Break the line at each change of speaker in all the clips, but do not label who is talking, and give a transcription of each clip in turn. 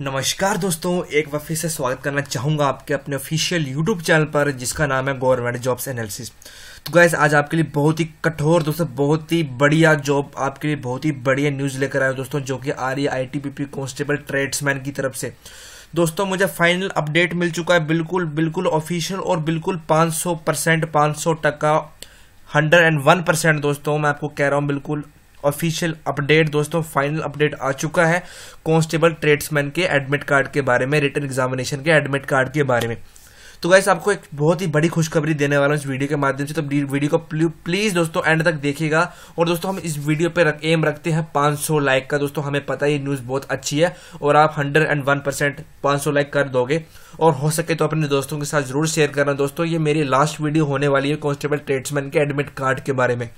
नमस्कार दोस्तों एक बार फिर से स्वागत करना चाहूँगा आपके अपने ऑफिशियल यूट्यूब चैनल पर जिसका नाम है गवर्नमेंट जॉब्स एनालिसिस तो गैस आज आपके लिए बहुत ही कठोर दोस्तों बहुत ही बढ़िया जॉब आपके लिए बहुत ही बढ़िया न्यूज़ लेकर आया दोस्तों जो कि आ रही है आई टी कांस्टेबल ट्रेड्समैन की तरफ से दोस्तों मुझे फाइनल अपडेट मिल चुका है बिल्कुल बिल्कुल ऑफिशियल और बिल्कुल पाँच सौ परसेंट सौ टका हंड्रेड एंड वन परसेंट दोस्तों मैं आपको कह रहा हूँ बिल्कुल ऑफिशियल अपडेट दोस्तों फाइनल अपडेट आ चुका है कॉन्स्टेबल ट्रेड्समैन के एडमिट कार्ड के बारे में रिटर्न एग्जामिनेशन के एडमिट कार्ड के बारे में तो गाइस आपको एक बहुत ही बड़ी खुशखबरी देने वाला हूँ इस वीडियो के माध्यम से तो वीडियो को प्लीज़ दोस्तों एंड तक देखिएगा और दोस्तों हम इस वीडियो पे रक, एम रखते हैं 500 लाइक का दोस्तों हमें पता है ये न्यूज़ बहुत अच्छी है और आप 101 परसेंट पाँच लाइक कर दोगे और हो सके तो अपने दोस्तों के साथ जरूर शेयर करना दोस्तों ये मेरी लास्ट वीडियो होने वाली है कॉन्स्टेबल ट्रेड्समैन के एडमिट कार्ड के बारे में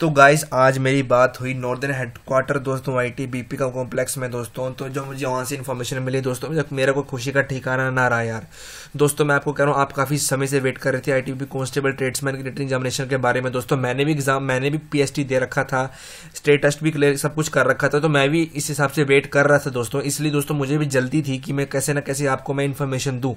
तो गाइस आज मेरी बात हुई नॉर्दर्न हेडक्वार्टर दोस्तों आई टी बी पी का कॉम्प्लेक्स में दोस्तों तो जो मुझे वहाँ से इन्फॉर्मेशन मिली दोस्तों मेरा कोई खुशी का ठिकाना ना रहा यार दोस्तों मैं आपको कह रहा हूँ आप काफ़ी समय से वेट कर रहे थे I T B constable tradesman की रिटर्न एग्जामिनेशन के बारे में दोस्तों मैंने भी एग्जाम मैंने भी पी एच टी दे रखा था स्टेट टेस्ट भी क्लियर सब कुछ कर रखा था तो मैं भी इस हिसाब से वेट कर रहा था दोस्तों इसलिए दोस्तों मुझे भी जल्दी थी कि मैं कैसे ना कैसे आपको मैं इन्फॉर्मेशन दूँ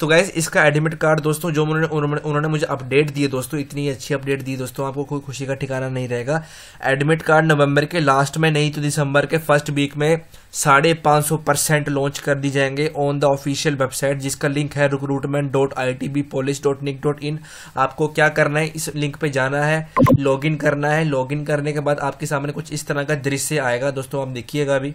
तो गैस इसका एडमिट कार्ड दोस्तों जो उन्होंने उन्होंने मुझे अपडेट दिए दोस्तों इतनी अच्छी अपडेट दी दोस्तों आपको कोई खुशी का ठिकाना नहीं रहेगा एडमिट कार्ड नवंबर के लास्ट में नहीं तो दिसंबर के फर्स्ट वीक में साढ़े पाँच सौ परसेंट लॉन्च कर दी जाएंगे ऑन द ऑफिशियल वेबसाइट जिसका लिंक है recruitment dot I T B police dot nic dot in आपको क्या करना है इस लिंक पे जाना है लॉगिन करना है लॉगिन करने के बाद आपके सामने कुछ इस तरह का दृश्य आएगा दोस्तों आप देखिएगा अभी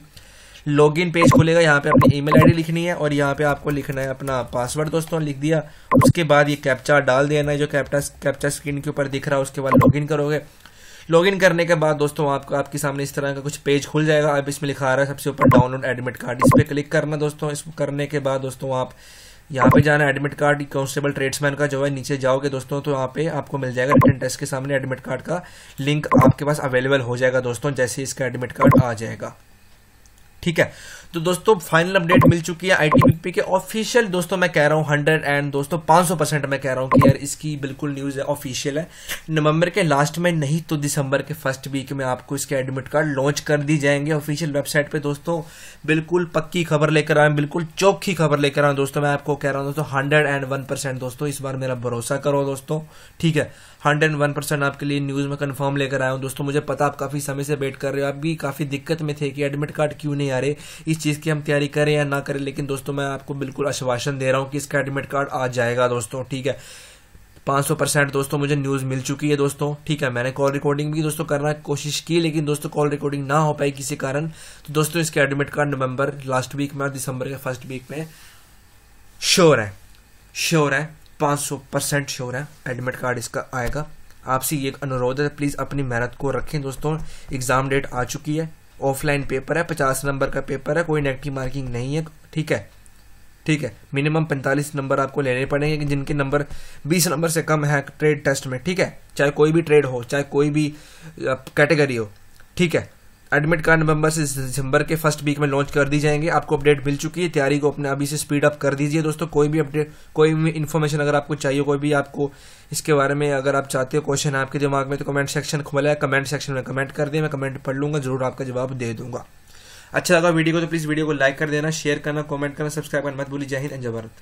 लॉग इन पेज खुलेगा यहाँ पे अपनी ई मेल लिखनी है और यहाँ पे आपको लिखना है अपना पासवर्ड दोस्तों लिख दिया उसके बाद ये कैप्चा डाल देना है जो कैप्चा कैप्चा स्क्रीन के ऊपर दिख रहा है उसके बाद लॉग करोगे लॉगिन करने के बाद दोस्तों आपको आपके सामने इस तरह का कुछ पेज खुल जाएगा अब इसमें लिखा रहा है सबसे ऊपर डाउनलोड एडमिट कार्ड इस पर क्लिक करना दोस्तों इसको करने के बाद दोस्तों आप यहाँ पे जाना एडमिट कार्ड कॉन्स्टेबल ट्रेड्समैन का जो है नीचे जाओगे दोस्तों तो यहाँ पे आपको मिल जाएगा रिटर्न टेस्ट के सामने एडमिट कार्ड का लिंक आपके पास अवेलेबल हो जाएगा दोस्तों जैसे इसका एडमिट कार्ड आ जाएगा ठीक है तो दोस्तों फाइनल अपडेट मिल चुकी है आईटीबीपी के ऑफिशियल दोस्तों मैं कह रहा हूँ हंड्रेड एंड दोस्तों पांच सौ परसेंट मैं कह रहा हूँ कि यार इसकी बिल्कुल न्यूज़ है ऑफिशियल है नवंबर के लास्ट में नहीं तो दिसंबर के फर्स्ट वीक में आपको इसके एडमिट कार्ड लॉन्च कर दी जाएंगे ऑफिशियल वेबसाइट पर दोस्तों बिल्कुल पक्की खबर लेकर आए बिल्कुल चौखी खबर लेकर आए दोस्तों मैं आपको कह रहा हूँ दोस्तों हंड्रेड एंड वन परसेंट दोस्तों इस बार मेरा भरोसा करो दोस्तों ठीक है हंड्रेड एंड वन परसेंट आपके लिए न्यूज़ में कन्फर्म लेकर आया हूँ दोस्तों मुझे पता आप काफ़ी समय से वेट कर रहे हो आप भी काफ़ी दिक्कत में थे कि एडमिट कार्ड क्यों नहीं अरे इस चीज़ की हम तैयारी करें या ना करें लेकिन दोस्तों मैं आपको बिल्कुल आश्वासन दे रहा हूँ कि इसका एडमिट कार्ड आ जाएगा दोस्तों ठीक है 500 परसेंट दोस्तों मुझे न्यूज़ मिल चुकी है दोस्तों ठीक है मैंने कॉल रिकॉर्डिंग भी दोस्तों करना कोशिश की लेकिन दोस्तों कॉल रिकॉर्डिंग ना हो पाई किसी कारण तो दोस्तों इसके एडमिट कार्ड नवंबर लास्ट वीक में और दिसंबर के फर्स्ट वीक में श्योर है श्योर है 500 परसेंट श्योर है एडमिट कार्ड इसका आएगा आपसे ये अनुरोध है प्लीज़ अपनी मेहनत को रखें दोस्तों एग्ज़ाम डेट आ चुकी है ऑफलाइन पेपर है पचास नंबर का पेपर है कोई नेगेटिव मार्किंग नहीं है ठीक है ठीक है मिनिमम पैंतालीस नंबर आपको लेने पड़ेंगे जिनके नंबर बीस नंबर से कम है ट्रेड टेस्ट में ठीक है चाहे कोई भी ट्रेड हो चाहे कोई भी कैटेगरी हो ठीक है एडमिट कार्ड नवंबर से दिसंबर के फर्स्ट वीक में लॉन्च कर दी जाएंगे आपको अपडेट मिल चुकी है तैयारी को अपने अभी से स्पीड अप कर दीजिए दोस्तों कोई भी अपडेट कोई भी इन्फॉर्मेशन अगर आपको चाहिए कोई भी आपको इसके बारे में अगर आप चाहते हो क्वेश्चन आपके दिमाग में तो कमेंट सेक्शन खुला है कमेंट सेक्शन में कमेंट कर दें मैं कमेंट पढ़ लूँगा जरूर आपका जवाब दे दूंगा अच्छा लगा वीडियो को तो प्लीज़ वीडियो को लाइक कर देना शेयर करना कमेंट करना सब्सक्राइब करना मत भूलिए जय हिंद जय भारत